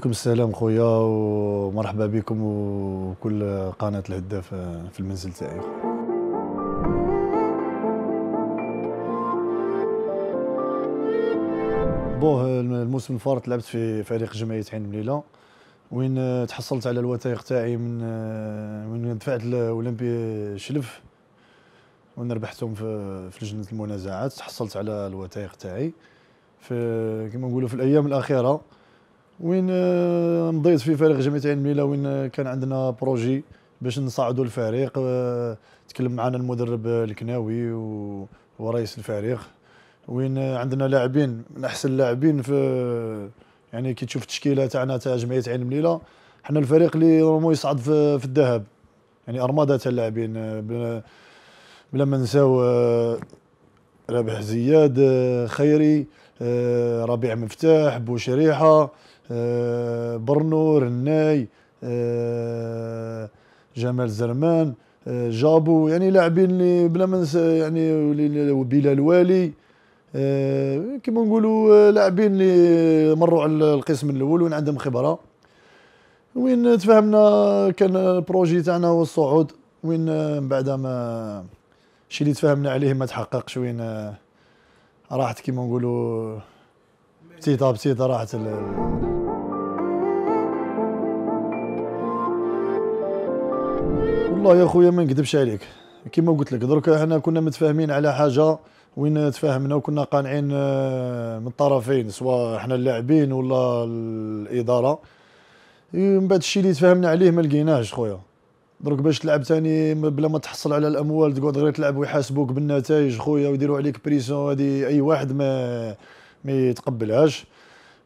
عليكم السلام خويا ومرحبا بكم وكل قناة الهداف في المنزل تاعي بوه الموسم الفارط لعبت في فريق جمعية عين مليلة وين تحصلت على الوثائق تاعي من من دفعت الاولمبي شلف وين ربحتهم في لجنة المنازعات تحصلت على الوثائق تاعي في كما نقولوا في الايام الاخيره وين مضيت آه، في فريق جمعيه عين ميلا وين آه، كان عندنا بروجي باش نصعدوا الفريق آه، تكلم معنا المدرب الكناوي ورئيس الفريق وين عندنا لاعبين من احسن اللاعبين في يعني كي تشوف التشكيله تاعنا تاع جمعيه عين مليله حنا الفريق اللي رومو يصعد في, في الذهب يعني ارماده تاع اللاعبين بلا ما نساو رابح زياد خيري ربيع مفتاح بوشريحه آه، برنو رناي آه، جمال زرمان آه، جابو يعني لاعبين اللي بلا ما يعني وبلال والي كما نقولوا لاعبين اللي مروا على القسم الاول وين عندهم خبره وين تفاهمنا كان البروجي تاعنا هو الصعود وين من بعد ما الشيء اللي تفاهمنا عليه ما تحققش وين راحت كما نقولوا بسيطه بسيطه راحت والله يا خويا ما نكذبش عليك كيما قلت لك دروك احنا كنا متفاهمين على حاجه وين تفاهمنا وكنا قانعين آه، من الطرفين سواء احنا اللاعبين ولا الاداره من بعد الشيء اللي تفاهمنا عليه ما لقيناهش خويا دروك باش تلعب ثاني بلا ما تحصل على الاموال تقعد غير تلعب ويحاسبوك بالنتائج خويا ويديروا عليك بريسون هذه اي واحد ما ما يتقبلهاش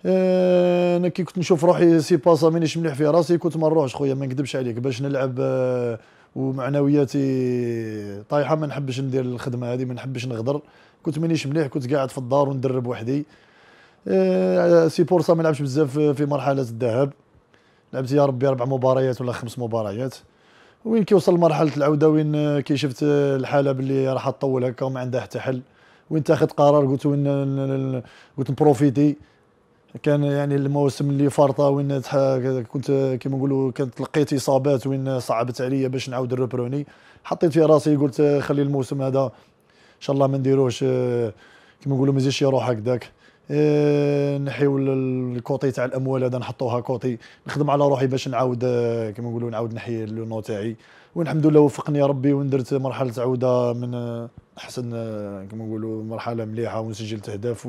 آه، انا كي كنت نشوف روحي سي باسا مانيش مليح في راسي كنت ما نروحش خويا ما نكذبش عليك باش نلعب آه، ومعنوياتي طايحه ما نحبش ندير الخدمه هذه ما نحبش نغدر كنت مانيش مليح كنت قاعد في الدار وندرب وحدي إيه سي بورصه ما لعبش بزاف في مرحله الذهاب لعبت يا ربي اربع مباريات ولا خمس مباريات وين كيوصل مرحله العوده وين كي شفت الحاله باللي راح تطول هكا وما عندها حتى حل وين تاخذ قرار قلت وين قلت نبروفيتي كان يعني الموسم اللي فارطه وين كنت كما نقولوا كانت لقيت اصابات وين صعبت عليا باش نعاود الربروني حطيت في راسي قلت خلي الموسم هذا ان شاء الله ما نديروش آه، كما نقولوا ما يزيدش يروح هكذاك إيه، نحيو الكوطي تاع الاموال هذا نحطوها كوطي نخدم على روحي باش نعاود آه، كما نقولوا نعاود نحيي لونو تاعي والحمد لله وفقني ربي وندرت مرحله عوده من آه، احسن آه، كما نقولوا مرحله مليحه وسجلت اهداف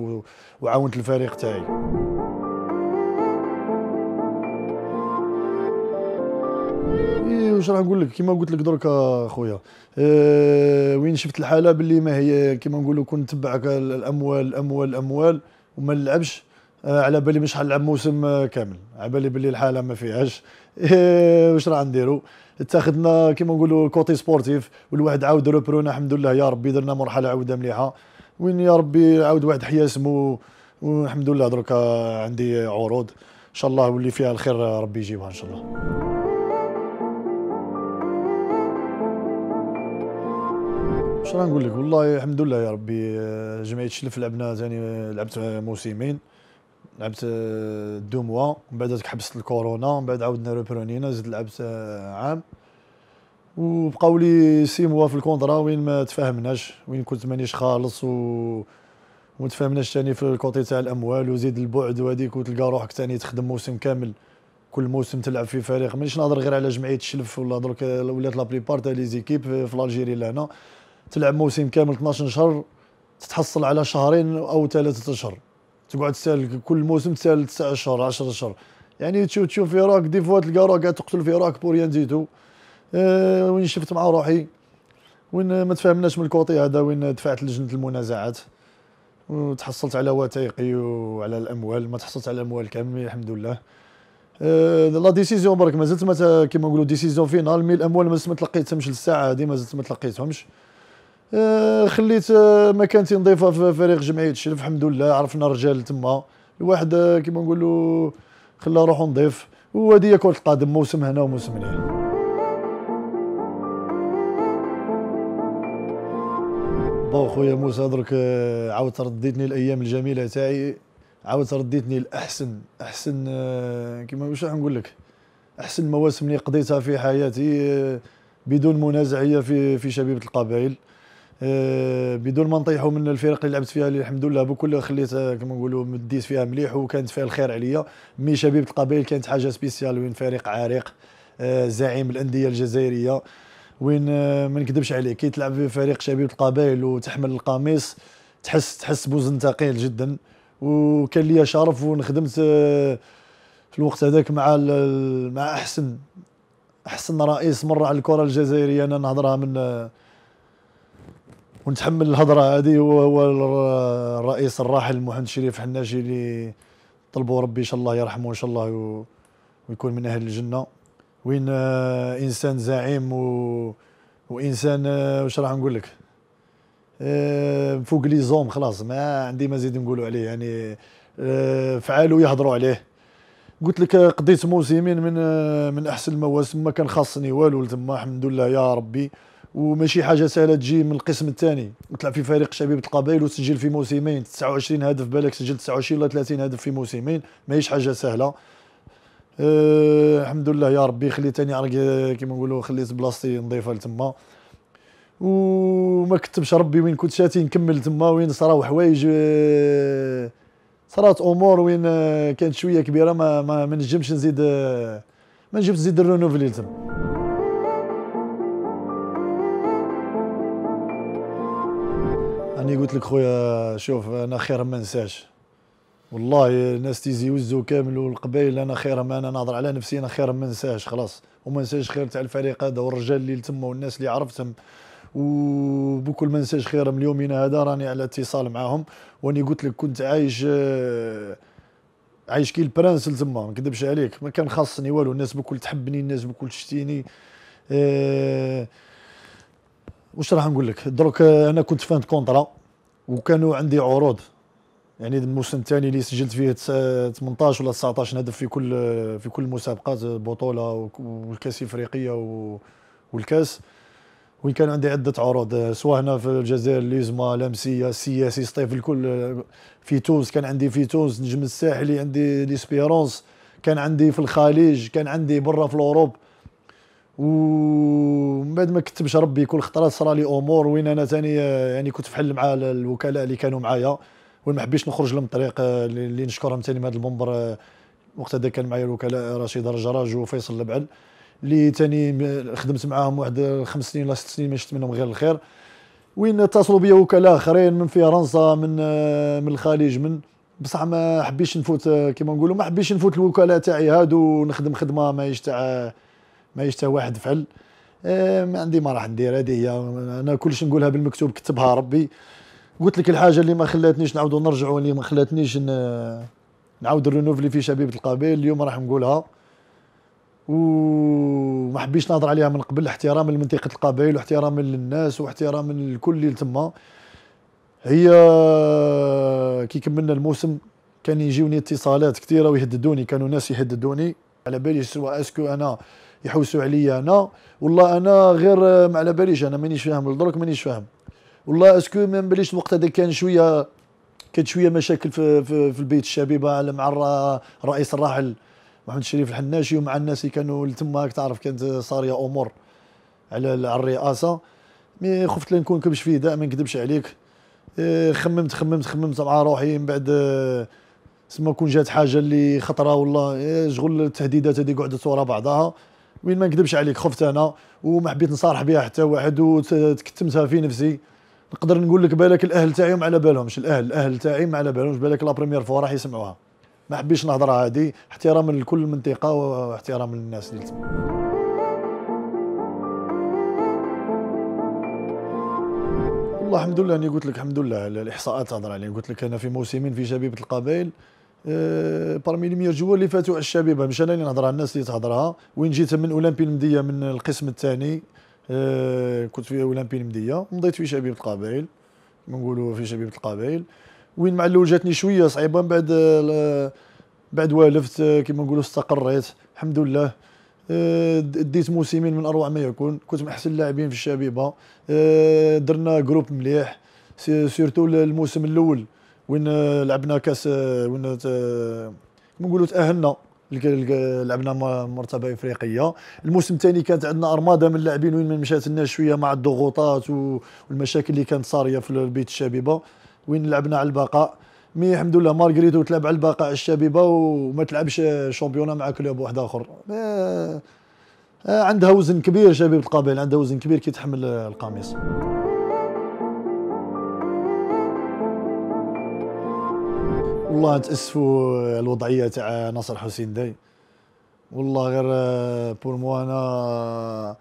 وعاونت الفريق تاعي إيه، واش راح نقول لك كيما قلت لك دركا خويا أه وين شفت الحاله باللي ما هي كيما نقولوا كون تبعك الاموال الاموال الاموال وما نلعبش آه، على بالي مش حنلعب موسم آه، كامل على بالي بلي الحاله ما فيهاش واش راه نديرو اتخذنا كيما نقولوا كوتي سبورتيف والواحد عاود روبرونا الحمد لله يا ربي درنا مرحله عوده مليحه وين يا ربي عاود واحد سمو والحمد لله دروكا عندي عروض ان شاء الله واللي فيها الخير آه، ربي يجيبها ان شاء الله واش نقول لك والله الحمد لله يا ربي جمعيه الشلف لعبنا ثاني لعبت موسمين لعبت دو موا من بعد حبست الكورونا من بعد عاودنا روبرونينا زدت لعبت عام وبقاو لي سي موا في الكونترا وين ما تفاهمناش وين كنت مانيش خالص و ما تفاهمناش ثاني في الكوتي تاع الاموال وزيد البعد وهذيك وتلقى روحك ثاني تخدم موسم كامل كل موسم تلعب في فريق مانيش نهضر غير على جمعيه الشلف ولا درك ولات لابليبار تاع لي زيكيب في الجيري لهنا تلعب موسم كامل 12 شهر تتحصل على شهرين او ثلاثه اشهر تقعد تسال كل موسم تسال تسع اشهر 10 اشهر يعني تشوف تشوف في راك دي فوا تلقى راك تقتل في راك بور ينزيتو أه وين شفت مع روحي وين ما تفهمناش من الكوطي هذا وين دفعت لجنه المنازعات وتحصلت على وثائقي وعلى الاموال ما تحصلت على الاموال كامل الحمد لله أه لا ديسيزيون برك مازلت زلت كيما نقولوا ديسيزيون فينال مي الاموال مازلت ما تلقيتهمش للساعه هذه مازلت ما تلقيتهمش آه، خليت آه، مكانتي نظيفه في فريق جمعيه الشرف الحمد لله عرفنا رجال تما الواحد آه، كيما نقولوا خلى روحو نظيف وهذه هي كره القدم موسم هنا وموسم هنا بون خويا موسى درك عاودت رديتني الايام الجميله تاعي عاودت رديتني الاحسن احسن كيما واش نقول لك احسن مواسم اللي قضيتها في حياتي بدون منازع هي في في شبيبه القبائل آه، بدون ما نطيحوا من الفرق اللي لعبت فيها اللي الحمد لله بكل خليت آه، كما نقولوا مديت فيها مليح وكانت فيها الخير عليا مي شبيبه القبائل كانت حاجه سبيسيال وين فريق عريق آه، زعيم الانديه الجزائريه وين ما نكذبش عليك كي تلعب في فريق شبيبه القبائل وتحمل القميص تحس تحس بوزن ثقيل جدا وكان ليا شرف ونخدمت في الوقت هذاك مع مع احسن احسن رئيس مر على الكره الجزائريه انا نهضرها من ونتحمل الهضره هذه هو الرئيس الراحل محمد شريف حناشي اللي طلبوا ربي ان شاء الله يرحمه ان شاء الله ويكون من اهل الجنه وين آه، انسان زعيم و... وانسان آه، واش راح نقول لك آه، فوق لي زوم خلاص ما عندي ما زيد نقولوا عليه يعني فعالوا يهضروا عليه قلت لك قضيت موسمين من من احسن المواسم ما كان خاصني والو تما الحمد لله يا ربي وماشي حاجه سهله تجي من القسم الثاني وتلعب في فريق شبيبه القبائل وتسجل في موسمين 29 هدف بالك سجلت 29 ولا 30 هدف في موسمين ماهيش حاجه سهله أه الحمد لله يا ربي خلي تاني كيما نقولوا خليت بلاصتي نظيفه لتما وما كتبش ربي وين كنت شاتي نكمل تما وين صراو حوايج أه، صرات امور وين أه، كانت شويه كبيره ما ما, ما نجمش نزيد أه، ما نجمش نزيد الرونوفلي تما انا قلت لك خويا شوف انا خير ما ننساش والله الناس تيزي يوزو كامل والقبائل انا خير ما انا نهضر على نفسي انا خير ما ننساش خلاص وما ننساش خير تاع الفريق هذا والرجال اللي تما والناس اللي عرفتهم وبكل ما خير خيرهم اليومين هذا راني على اتصال معاهم واني قلت لك كنت عايش عايش كي البرانس تما ما نكذبش عليك ما كان خاصني والو الناس بكل تحبني الناس بكل تشتيني أه واش راح نقول لك دروك انا كنت فان كونطرا وكانوا عندي عروض يعني الموسم الثاني اللي سجلت فيه 18 ولا 19 هدف في كل في كل مسابقات البطوله والكاس افريقيه والكاس وين كان عندي عده عروض سواء هنا في الجزائر ليزما لامسيه سياسي سطيف الكل في تونس كان عندي في تونس نجم الساحلي عندي ليسبيرونس كان عندي في الخليج كان عندي برا في الاوروب ومن بعد ما كتبش ربي كل خطره صرا لي امور وين انا ثاني يعني كنت في حل مع الوكلاء اللي كانوا معايا وين ما حبيتش نخرج لهم الطريق آه، اللي نشكرهم ثاني من هذا المنبر وقت آه، هذا كان معايا الوكلاء آه، رشيد رجراج وفيصل البعل اللي ثاني خدمت معاهم واحد خمس سنين ولا ست سنين ما شفت منهم غير الخير وين اتصلوا بيا وكلاء اخرين من فرنسا من من الخليج من بصح ما حبيتش نفوت كيما نقولوا ما حبيتش نفوت الوكلاء تاعي هادو ونخدم خدمه ماهيش تاع ما حتى واحد فعل ما عندي ما راح ندير هذه هي انا كلش نقولها بالمكتوب كتبها ربي قلت لك الحاجه اللي ما خلاتنيش نعاودو نرجع واللي ما خلاتنيش نعاود رينوفلي في شبيبه القبيل اليوم راح نقولها وما حبيتش نهضر عليها من قبل احتراما لمنطقه القبائل واحتراما للناس واحتراما لكل اللي تما هي كي كملنا الموسم كان يجوني اتصالات كثيره ويهددوني كانوا ناس يهددوني على بالي سواء اسكو انا يحوسوا عليا انا والله انا غير آه، ما على باليش انا مانيش فاهم لدرك مانيش فاهم والله اسكو ما باليش الوقت هذا كان شويه كانت شويه مشاكل في, في, في البيت الشبيبه مع الرئيس الراحل محمد الشريف الحناشي ومع الناس اللي كانوا تما تعرف كانت صاريه امور على الرئاسه مي خفت نكون كبش فيه دائما نكذبش عليك آه، خممت خممت خممت مع روحي من بعد آه، سما كون جات حاجه اللي خطره والله شغل التهديدات هذه قعدت ورا بعضها وين ما نكذبش عليك خفت انا وما حبيت نصارح بها حتى واحد وتكتمتها في نفسي نقدر نقول لك بالك الاهل تاعي ما على بالهمش الاهل الاهل تاعي ما على بالهمش بالك لا بريمير فوا راح يسمعوها ما حبيتش نهضر هادي احتراما لكل منطقه واحتراما للناس اللي تسمع والله الحمد لله اني قلت لك الحمد لله الاحصاءات تهضر علي قلت لك انا في موسمين في شبيبه القبائل بارمي لي ميور جوا اللي فاتوا على الشبيبه مش انا اللي نهضر على الناس اللي تهضرها وين جيت من اولمبي المديه من القسم الثاني آه، كنت في اولمبي المديه مضيت في شبيبه القبائل نقولوا في شبيبه القبائل وين مع الاول جاتني شويه صعيبه من بعد آه، بعد والفت آه، كما نقولوا استقريت الحمد لله ديت موسمين من اروع ما يكون كنت من احسن اللاعبين في الشبيبه درنا جروب مليح سيرتو الموسم الاول وين آه، لعبنا كاس آه، وين آه، كما نقولوا تاهلنا لعبنا مرتبه افريقيه الموسم الثاني كانت عندنا ارماده من اللاعبين وين ما مشات لنا شويه مع الضغوطات والمشاكل اللي كانت صاريه في البيت الشبيبه وين لعبنا على البقاء مي الحمد لله مارغريتو تلعب على البقاء الشبيبه وما تلعبش شامبيونه مع كلوب واحد اخر عندها وزن كبير شبيبه القبائل عندها وزن كبير كيتحمل القميص والله نتاسفوا الوضعيه تاع نصر حسين داي والله غير آه، بور مو انا آه،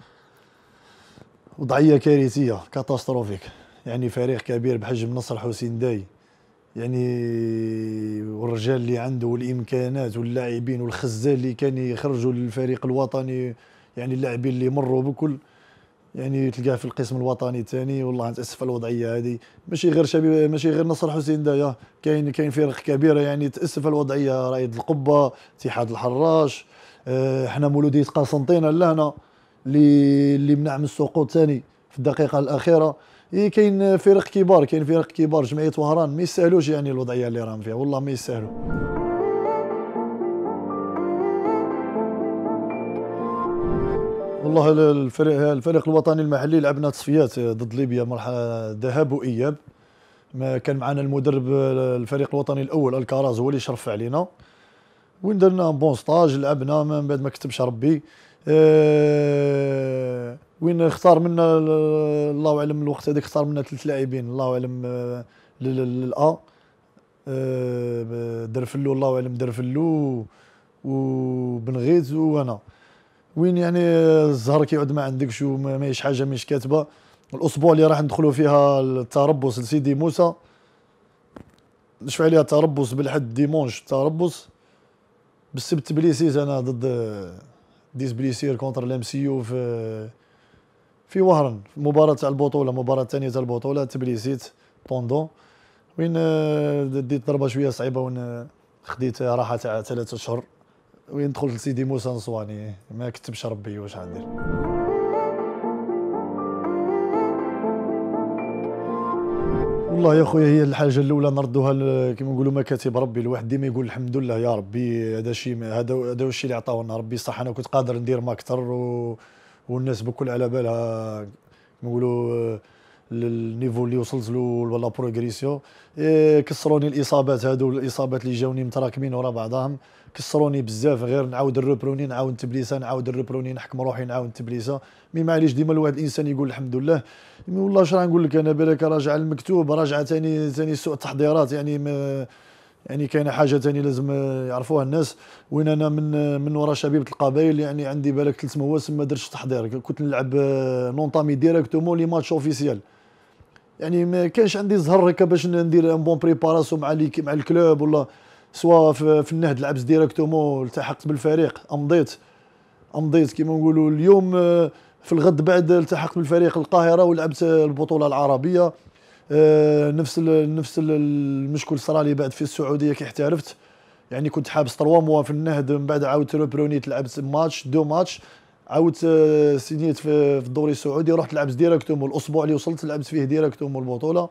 وضعيه كارثيه كاتاستروفيك يعني فريق كبير بحجم نصر حسين داي يعني والرجال اللي عنده والامكانات واللاعبين والخزان اللي كان يخرجوا للفريق الوطني يعني اللاعبين اللي مروا بكل يعني تلقاه في القسم الوطني الثاني والله نتاسف على الوضعيه هذه ماشي غير شبيب ماشي غير نصر حسين دايا كاين كاين فرق كبيره يعني تاسف على الوضعيه رايد القبه اتحاد الحراش احنا آه، مولوديه قسنطينه لهنا اللي اللي منع من السقوط ثاني في الدقيقه الاخيره إيه كاين فرق كبار كاين فرق كبار جمعيه وهران ما يستاهلوش يعني الوضعيه اللي راهم فيها والله ما يستاهلوش والله الفريق الفريق الوطني المحلي لعبنا تصفيات ضد ليبيا مرحله ذهاب واياب ما كان معنا المدرب الفريق الوطني الاول الكراز هو اللي شرف علينا وين درنا بون ستاج لعبنا من بعد ما كتبش ربي آه، وين اختار منا الله اعلم الوقت هذاك اختار منا ثلاث لاعبين الله اعلم آه، للأ آه، درفلو الله اعلم درفلو وبنغيز وانا وين يعني الزهر كيعود ما عندكش وماهيش حاجه ماهيش كاتبه الاسبوع اللي راح ندخلوا فيها التربص لسيدي موسى نشفع عليها تربص بالحد ديمونش تربص بالسبت بليسيز انا ضد ديس بليسير كونتر الام سيو في في وهران في مباراة تاع البطولة مباراة ثانية تاع البطولة تبليسيت طوندو وين آه، ديت ضربة شوية صعيبة وين آه، خديت راحة تاع ثلاثة أشهر وين دخل لسيدي موسى نصواني ما كتبش ربي واش غندير والله يا خويا هي الحاجه الاولى نردوها كما نقولوا مكاتب ربي الواحد ديما يقول الحمد لله يا ربي هذا شيء هذا هذا الشيء اللي عطاونا ربي صح انا كنت قادر ندير ما اكثر و... والناس بكل على بالها نقولوا النيفو اللي وصلت له ولا إيه، بروغريسيون كسروني الاصابات هادو الاصابات اللي جاوني متراكمين ورا بعضهم كسروني بزاف غير نعاود الروبروني نعاود تبليسه نعاود الروبروني نحكم روحي نعاود تبليسه مي معليش ديما الواحد الانسان يقول الحمد لله والله اش نقول لك انا بالك راجع المكتوب راجع ثاني ثاني سوء التحضيرات يعني ما يعني كاينه حاجه ثاني لازم يعرفوها الناس وين انا من من ورا شبيبه القبائل يعني عندي بالك ثلاث مواسم ما درتش تحضير كنت نلعب نونطامي ديريكتومون لي ماتش اوفيسيال يعني ما كانش عندي زهر هكا باش ندير ان بون بريباراسيون مع مع الكلوب ولا سواء في النهد لعبت ديريكتومون التحقت بالفريق امضيت امضيت كما نقولوا اليوم آه، في الغد بعد التحقت بالفريق القاهره ولعبت البطوله العربيه آه، نفس نفس المشكل صرا لي بعد في السعوديه كي احترفت يعني كنت حابس تروا موا في النهد من بعد عاودت روبرونيت لعبت ماتش دو ماتش عاودت آه، سينيت في الدوري السعودي رحت لعبت ديريكتوم الاسبوع اللي وصلت لعبت فيه ديريكتوم البطوله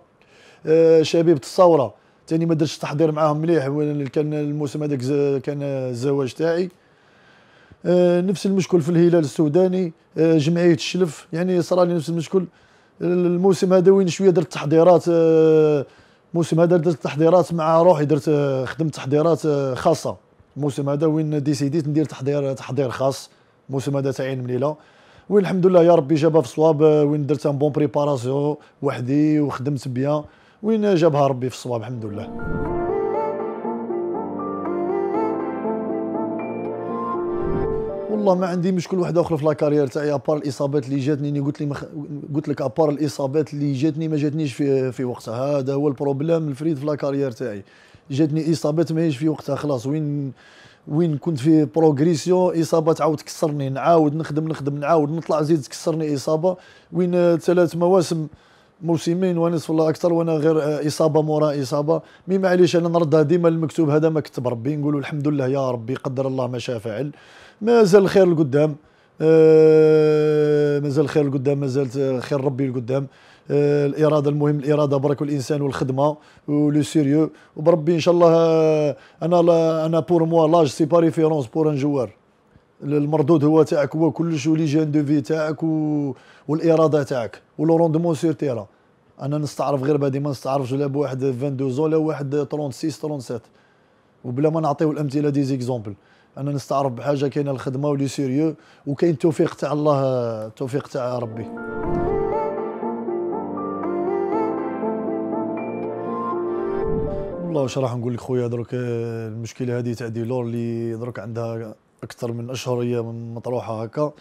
شبيبه الثوره تاني ما درتش تحضير معاهم مليح كان الموسم هذاك كان الزواج تاعي آه، نفس المشكل في الهلال السوداني آه، جمعيه الشلف يعني صرالي نفس المشكل الموسم هذا وين شويه درت تحضيرات آه، الموسم هذا درت تحضيرات مع روحي درت خدمت تحضيرات خاصه الموسم هذا وين ديسيديت ندير تحضير تحضير خاص الموسم هذا تاع عين مليله وين الحمد لله يا ربي جابها في الصواب وين درت ان بون بريباراسيون وحدي وخدمت بيان وين جابها ربي في الصواب الحمد لله والله ما عندي مشكل واحد اخرى في لاكارير تاعي ابار الاصابات اللي جاتني اللي قلت لي مخ... قلت لك ابار الاصابات اللي جاتني ما جاتنيش في في وقتها هذا هو البروبليم الفريد في لاكارير تاعي جاتني اصابات ماهيش في وقتها خلاص وين وين كنت في بروغريسيون اصابه تعاود تكسرني نعاود نخدم نخدم نعاود نطلع زيد تكسرني اصابه وين ثلاث مواسم موسمين ونصف ولا اكثر وانا غير آه، اصابه مورا اصابه مي معليش انا نردها ديما المكتوب هذا ما كتب ربي نقولوا الحمد لله يا ربي قدر الله ما شاء فعل مازال الخير القدام آه مازال الخير القدام مازال آه، خير ربي القدام آه الاراده المهم الاراده برك الانسان والخدمه ولو سيريو وبربي ان شاء الله آه، انا انا بور موا لاج سي با ريفيرونس بور ان جوار المردود هو تاعك هو كلش ولي جان دو في تاعك و... والاراده تاعك ولو روندمون سير تيرا انا نستعرف غير بادي ما نستعرفش لا بواحد 22 ولا واحد 36 37 وبلا ما نعطيو الامثله دي زيكزومبل انا نستعرف بحاجه كاينه الخدمه ولي سيريو وكاين التوفيق تاع الله التوفيق تاع ربي والله واش راح نقول لك خويا دروك المشكله هذه تاع ديلور اللي دروك عندها اكثر من اشهر هي مطروحه هكا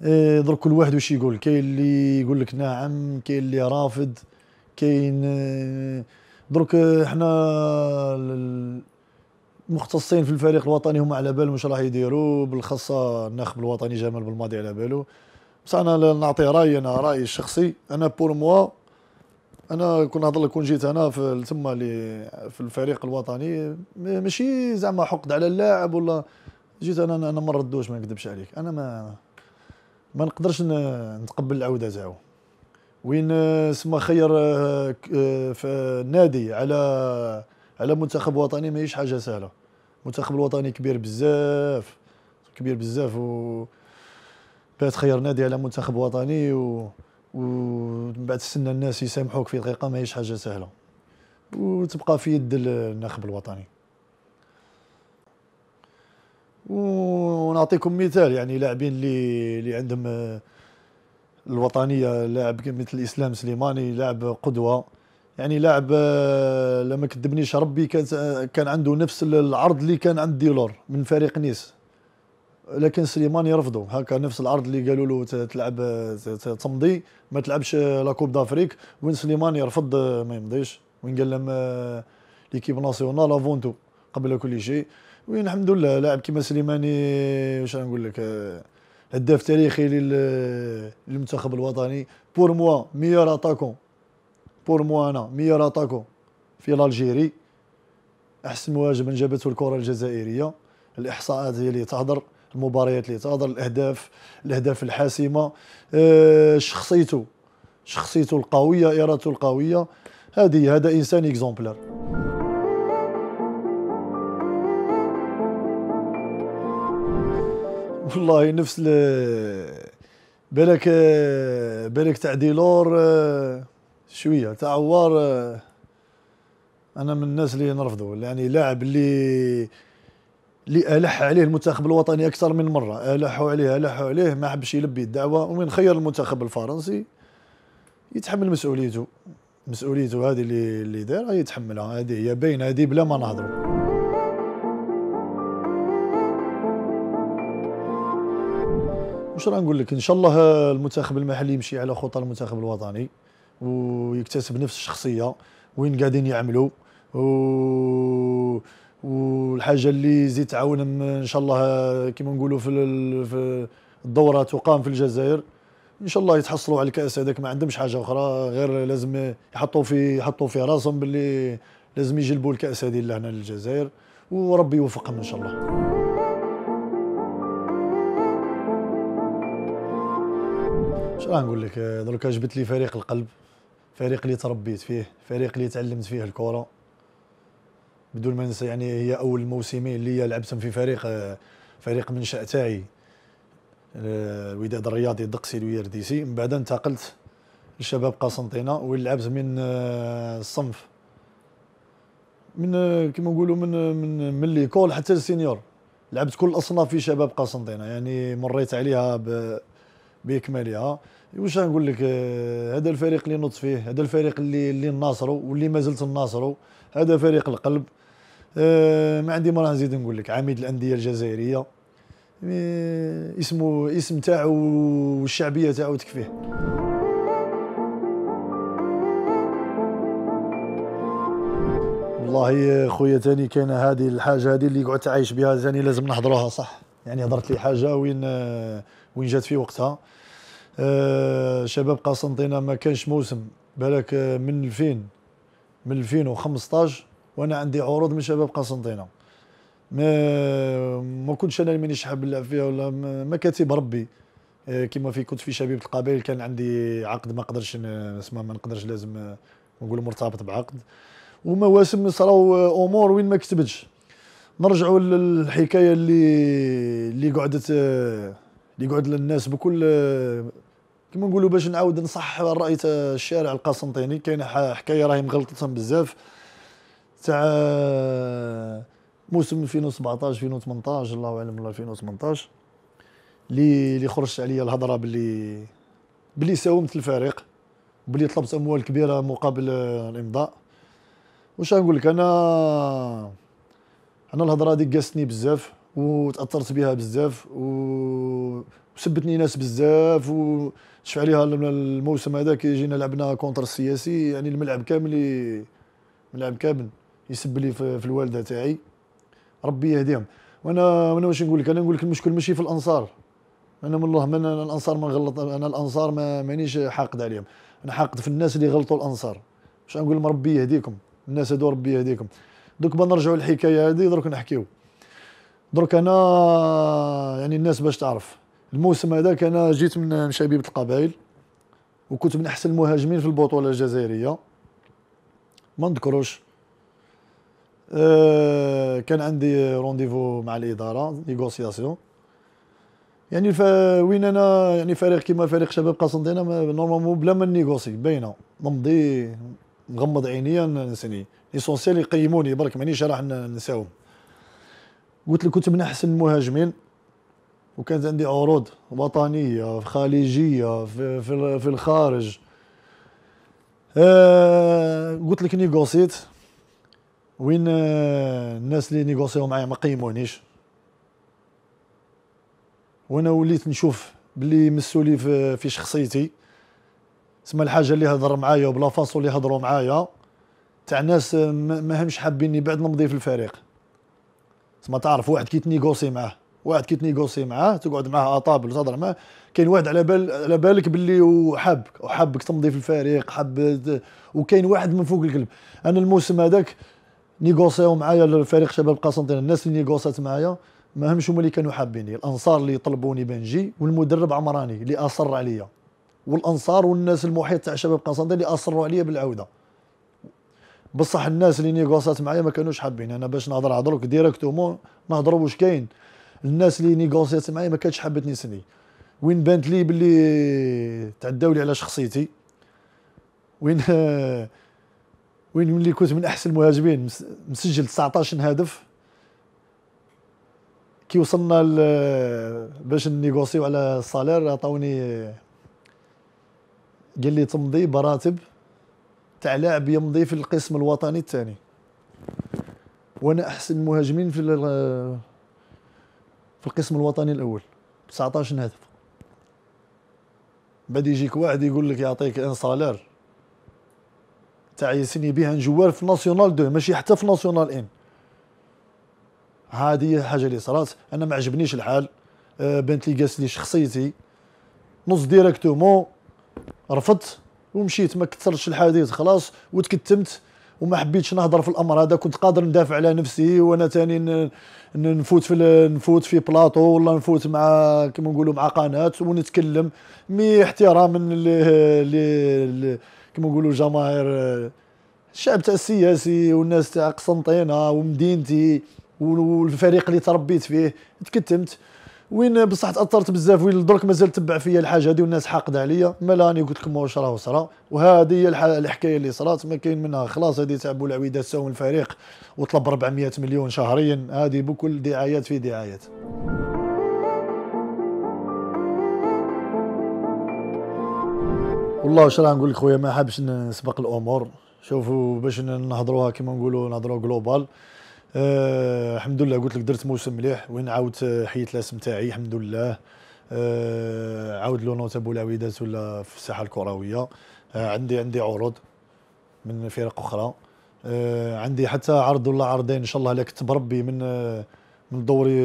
درك إيه، كل واحد واش يقول كاين اللي يقول لك نعم كاين اللي رافض كاين درك إيه، حنا المختصين في الفريق الوطني هما على بالهم واش راح يديروا بالخاصه الناخب الوطني جمال بالماضي على باله بصح انا نعطي رايي انا رايي الشخصي انا بور موا انا كون نهضر لك كون جيت انا في تما في الفريق الوطني ماشي زعما حقد على اللاعب ولا جيت انا انا ما ردوش ما نكذبش عليك انا ما ما نقدرش نتقبل العوده تاعو وين آه، سما خير في آه، النادي آه، على على منتخب وطني ماهيش حاجه سهله المنتخب الوطني كبير بزاف كبير بزاف و بات خير نادي على منتخب وطني و ومن بعد تستنى الناس يسامحوك في دقيقه ماهيش حاجه سهله وتبقى في يد الناخب الوطني ونعطيكم مثال يعني لاعبين اللي اللي عندهم آه، الوطنيه لاعب مثل اسلام سليماني لاعب قدوه يعني لاعب آه، لما كذبنيش ربي كان آه، كان عنده نفس العرض اللي كان عند ديلور من فريق نيس لكن سليماني رفضوا هكا نفس العرض اللي قالوا له تلعب تمضي ما تلعبش لا كوب دافريك وين سليماني رفض ما يمضيش وين قال لهم ليكيب ناسيونال افونتو قبل كل شيء وين الحمد لله لاعب كيما سليماني واش نقول لك آه، هداف تاريخي للمنتخب الوطني بور موا ميور اتاكون بور موا انا ميور اتاكون في الجيري احسن مهاجم انجبته الكره الجزائريه الاحصاءات هي اللي تهضر المباريات اللي تهضر الاهداف الاهداف الحاسمه أه شخصيته شخصيته القويه ارادته القويه هذه هذا انسان اكزومبلار والله نفس بالك بالك تاع ديلور شويه تاع عوار انا من الناس اللي نرفضو يعني لاعب اللي اللي الح عليه المنتخب الوطني اكثر من مره الحوا عليه الحوا عليه ما حبش يلبي الدعوه ومن خير المنتخب الفرنسي يتحمل مسؤوليته مسؤوليته هذه اللي اللي دار يتحملها هذه هي باينه هذه بلا ما نهضروا واش راه نقول لك ان شاء الله المنتخب المحلي يمشي على خطى المنتخب الوطني ويكتسب نفس الشخصيه وين قاعدين يعملوا و... والحاجه اللي زيد تعاونهم ان شاء الله كما نقولوا في, في الدوره تقام في الجزائر ان شاء الله يتحصلوا على الكاس هذاك ما عندهمش حاجه اخرى غير لازم يحطوا في يحطوا في راسهم باللي لازم يجلبوا الكاس هذه لهنا للجزائر وربي يوفقهم ان شاء الله شنو نقول لك درك جبت لي فريق القلب فريق اللي تربيت فيه فريق اللي تعلمت فيه الكره بدون ما ننسى يعني هي اول موسمين اللي لعبتهم في فريق فريق منشا تاعي الوداد آه، الرياضي الدقسي الويرديسي من بعد انتقلت لشباب قسنطينه وين لعبت من آه، الصنف من آه، كما نقولوا من من من ليكول حتى السينيور لعبت كل الاصناف في شباب قسنطينه يعني مريت عليها ب باكملها واش نقول لك آه، هذا الفريق اللي نط فيه هذا الفريق اللي اللي ناصرو واللي ما زلت ناصرو هذا فريق القلب آه، ما عندي ما نزيد نقول لك عميد الانديه الجزائريه آه، اسمه اسم تاعو والشعبيه تاعو تكفيه والله خويا تاني كان هذه الحاجه هذه اللي قعدت عايش بها تاني لازم نحضروها صح يعني هضرت لي حاجه وين وين جات في وقتها آه، شباب قسنطينه ما كانش موسم بالك آه، من 2000 من 2015 وانا عندي عروض من شباب قسنطينه ما ما كنتش انا مانيش حاب نلعب فيها ولا ما كاتب ربي آه، كما في كنت في شبيبه القبائل كان عندي عقد ما قدرش اسمه ما نقدرش لازم نقول مرتبط بعقد ومواسم صراو امور وين ما كتبتش نرجعوا للحكايه اللي اللي قعدت اللي يقعد للناس بكل كما نقولوا باش نعاود نصح راي الشارع القسنطيني كاين حكايه راهي مغلطه بزاف تاع موسم 2017 2018 الله اعلم 2018 اللي اللي خرجت عليا الهضره باللي باللي ساومت الفريق باللي طلبت اموال كبيره مقابل الامضاء واش نقول لك انا انا الهضره هذيك قاستني بزاف وتاثرت بها بزاف وسبتني ناس بزاف و وشفع عليها الموسم هذا كي جينا لعبنا كونتر السياسي يعني الملعب كامل الملعب كامل يسب لي في الوالده تاعي ربي يهديهم وانا وانا واش نقول لك انا نقول لك المشكل ماشي في الانصار انا من الله من الانصار ما غلط انا الانصار ما مانيش حاقد عليهم انا حاقد في الناس اللي غلطوا الانصار باش نقول لهم ربي يهديكم الناس هذو ربي يهديكم دوك بنرجعوا للحكايه هذه درك نحكيو درك انا يعني الناس باش تعرف الموسم هذاك انا جيت من شبيبه القبائل وكنت من احسن المهاجمين في البطوله الجزائريه ما نذكروش أه كان عندي رونديفو مع الاداره نيغوسياسيون يعني ف... وين انا يعني فريق كيما فريق شباب قسنطينه نورمالمون بلا ما نيغوسي باينه نمضي نغمض عينيا نسني ليسونسيال يقيموني برك مانيش راح نساوم قلت لك كنت من احسن المهاجمين وكانت عندي عروض وطنيه في خليجيه في, في, في الخارج آه قلت لك نيغوسيت وين آه، الناس اللي نيغوسيو معايا ما قيمونيش وانا وليت نشوف بلي مسولي في, في شخصيتي تسمى الحاجه اللي هضر معايا وبلا فاصو اللي هضروا معايا تاع ناس آه، ماهمش حابيني بعد نمضي في الفريق تسمى تعرف واحد كي تنيغوسي معاه واحد كي تنيغوسي معاه تقعد معاه على طابل وتهضر معاه كاين واحد على بال على بالك باللي وحابك وحابك تمضي في الفريق حاب وكاين واحد من فوق القلب انا الموسم هذاك نيغوسيو معايا الفريق شباب قسنطينه الناس اللي نيغوسات معايا ما همش هما اللي كانوا حابيني الانصار اللي طلبوني بنجي والمدرب عمراني اللي اصر عليا والانصار والناس المحيط تاع شباب قسنطينه اللي اصروا عليا بالعوده بصح الناس اللي نيغوسات معايا ما كانوش حابين انا باش نهضر هضرك ديريكتومون نهضر واش كاين الناس اللي نيغوسات معايا ما كانتش حابتني سني وين بانت لي باللي تعداو لي على شخصيتي وين وين ملي كنت من احسن المهاجمين مسجل 19 هدف كي وصلنا باش نيغوسيو على الصالير عطاوني قال لي تمضي براتب تاع لاعب يمضي في القسم الوطني الثاني وانا احسن مهاجمين في في القسم الوطني الاول 19 هدف بعد يجيك واحد يقول لك يعطيك ان سالير تاع يسني بها نجوار في ناسيونال دو ماشي حتى في ناسيونال ان هذه الحاجه اللي صرات انا ما عجبنيش الحال آه، بنت لي قاس لي شخصيتي نص ديريكتومون رفضت ومشيت ما كثرتش الحديث خلاص وتكتمت وما حبيتش نهضر في الامر هذا كنت قادر ندافع على نفسي وانا ثاني نفوت في نفوت في بلاطو ولا نفوت مع كما نقولوا مع قناه ونتكلم مي احتراما ل كما نقولوا جماهير الشعب تاع السياسي والناس تاع قسنطينه ومدينتي والفريق اللي تربيت فيه تكتمت وين بصح تاثرت بزاف وين درك مازال تبع فيا الحاجه هذه والناس حاقده عليا ما راني قلت لكم واش راه صرا وهذه هي الحكايه اللي صرات ما كاين منها خلاص هذه تاع العويده ساون الفريق وطلب 400 مليون شهريا هذه بكل دعايات في دعايات والله واش راه نقول لك خويا ما حابش نسبق الامور شوفوا باش نهضروها كما نقولوا نهضروا جلوبال آه، الحمد لله قلت لك درت موسم مليح وين عاودت آه، حيت الاسم تاعي الحمد لله أه عاود لونو تاع بولاويدات ولا في الساحه الكرويه أه عندي عندي عروض من فرق اخرى أه عندي حتى عرض ولا عرضين ان شاء الله لك تبربي من أه من دوري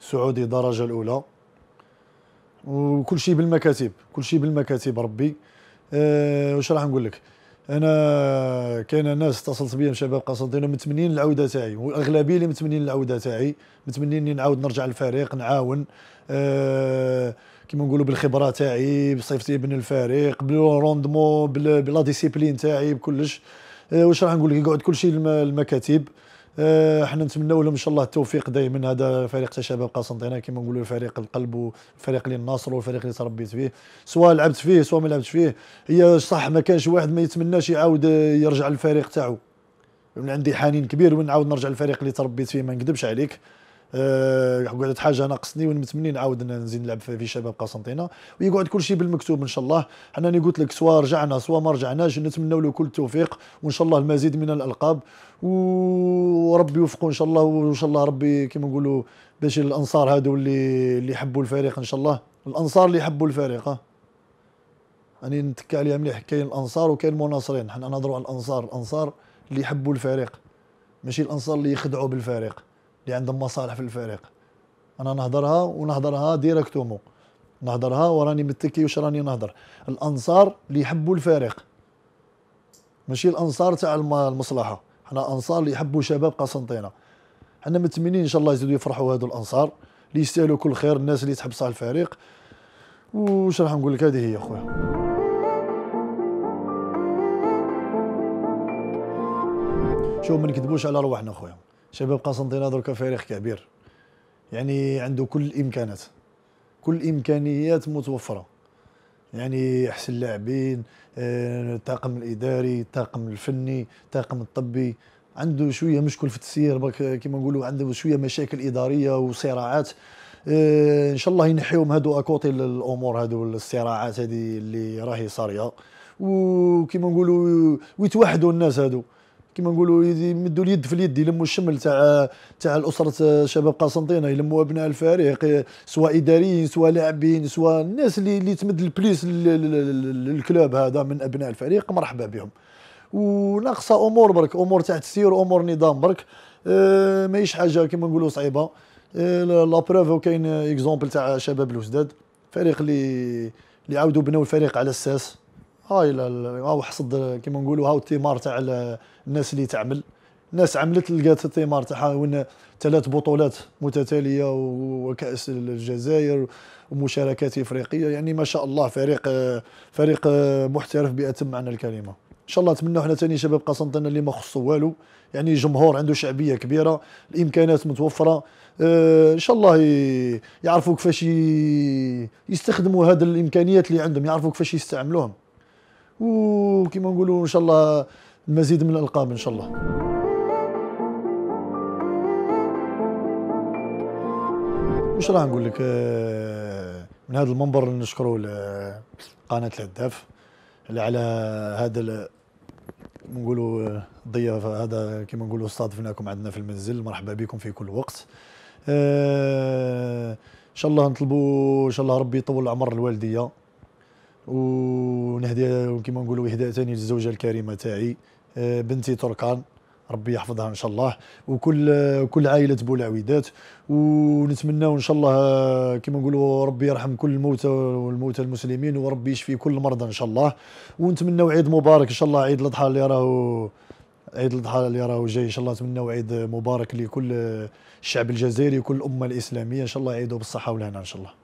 سعودي درجه الاولى وكل شيء بالمكاتب كل شيء بالمكاتب ربي أه وش راح نقول لك انا كاين ناس اتصلت بيا من شباب قسنطينه متمنين العوده تاعي والاغلبيه اللي متمنين العوده تاعي متمنين اني نعاود نرجع للفريق نعاون أه كيما نقولوا بالخبره تاعي بصفتي ابن الفريق بالروندمون بلا ديسيبلين تاعي بكلش أه واش راح نقول لك يقعد كلشي المكاتب آه، احنا نتمنوا لهم ان شاء الله التوفيق دائما هذا فريق شباب قسنطينه كما نقولوا فريق القلب وفريق اللي ناصره والفريق اللي تربيت فيه سواء لعبت فيه سواء ما لعبتش فيه هي صح ما كانش واحد ما يتمناش يعاود يرجع للفريق تاعو عندي حنين كبير ونعاود نرجع للفريق اللي تربيت فيه ما نكذبش عليك أه قعدت حاجه ناقصني ونتمنى نعاود نزيد نلعب في شباب قسنطينه ويقعد كل شيء بالمكتوب ان شاء الله حنا اللي قلت لك سوا رجعنا سوا ما رجعناش نتمنوا له كل التوفيق وان شاء الله المزيد من الالقاب وربي يوفقه ان شاء الله وان شاء الله ربي كما نقولوا باش الانصار هذو اللي اللي يحبوا الفريق ان شاء الله الانصار اللي يحبوا الفريق ها راني نتكى عليها مليح كاين الانصار وكاين المناصرين حنا نهضروا على الانصار الانصار اللي يحبوا الفريق ماشي الانصار اللي يخدعوا بالفريق اللي عندهم مصالح في الفريق انا نهضرها ونهضرها ديريكتومو نهضرها وراني متكي واش راني نهضر الانصار اللي يحبوا الفريق ماشي الانصار تاع المصلحه حنا انصار اللي يحبوا شباب قسنطينه حنا متمنين ان شاء الله يزيدوا يفرحوا هادو الانصار اللي يستاهلوا كل خير الناس اللي تحب صح الفريق وش راح نقول لك هذه هي خويا شوف ما نكذبوش على رواحنا خويا شباب قسنطينه دركا فريق كبير يعني عنده كل الامكانات كل الامكانيات متوفره يعني احسن لاعبين آه، الطاقم الاداري الطاقم الفني الطاقم الطبي عنده شويه مشكل في التسيير برك كما نقولوا عنده شويه مشاكل اداريه وصراعات آه، ان شاء الله ينحيهم هادو اكوطي الامور هادو الصراعات هذه اللي راهي صاريه وكما نقولوا ويتوحدوا الناس هادو كما نقولوا يمدوا اليد في اليد يلموا الشمل تاع تاع الاسره شباب قسنطينه يلموا ابناء الفريق سواء اداريين سواء لاعبين سواء الناس اللي اللي تمد البليس للكلوب هذا من ابناء الفريق مرحبا بهم وناقصه امور برك امور تاع تسير امور نظام برك أه ماهيش حاجه كما نقولوا صعيبه أه لا بروف وكاين اكزومبل تاع شباب الوسداد فريق اللي اللي عاودوا بنوا الفريق على الساس هاي آه، هاو آه، حصد كيما نقولوا هاو الثمار تاع الناس اللي تعمل الناس عملت لقات الثمار تاعها وين ثلاث بطولات متتاليه وكاس الجزائر ومشاركات افريقيه يعني ما شاء الله فريق فريق محترف باتم معنى الكلمه ان شاء الله نتمنوا حنا ثاني شباب قسنطينه اللي ما خصو والو يعني جمهور عنده شعبيه كبيره الامكانات متوفره آه، ان شاء الله يعرفوا كيفاش يستخدموا هذه الامكانيات اللي عندهم يعرفوا كيفاش يستعملوهم وكما نقولوا ان شاء الله المزيد من الالقاب ان شاء الله واش راه نقول لك آه، من هذا المنبر نشكروا قناه الهداف على هذا نقولوا الضياف آه، هذا كما نقولوا استضفناكم عندنا في المنزل مرحبا بكم في كل وقت آه، ان شاء الله نطلبوا ان شاء الله ربي يطول عمر الوالديه ونهدي كما نقولوا وحده ثاني للزوجه الكريمه تاعي آه، بنتي تركان ربي يحفظها ان شاء الله وكل كل عائله بولعويدات ونتمناو ان شاء الله كما نقولوا ربي يرحم كل الموتى والموتى المسلمين وربي يشفي كل المرضى ان شاء الله ونتمناو عيد مبارك ان شاء الله عيد الاضحى اللي راهو عيد الاضحى اللي راهو جاي ان شاء الله نتمناو عيد مبارك لكل الشعب الجزائري وكل الامه الاسلاميه ان شاء الله يعيدوا بالصحه والهنا ان شاء الله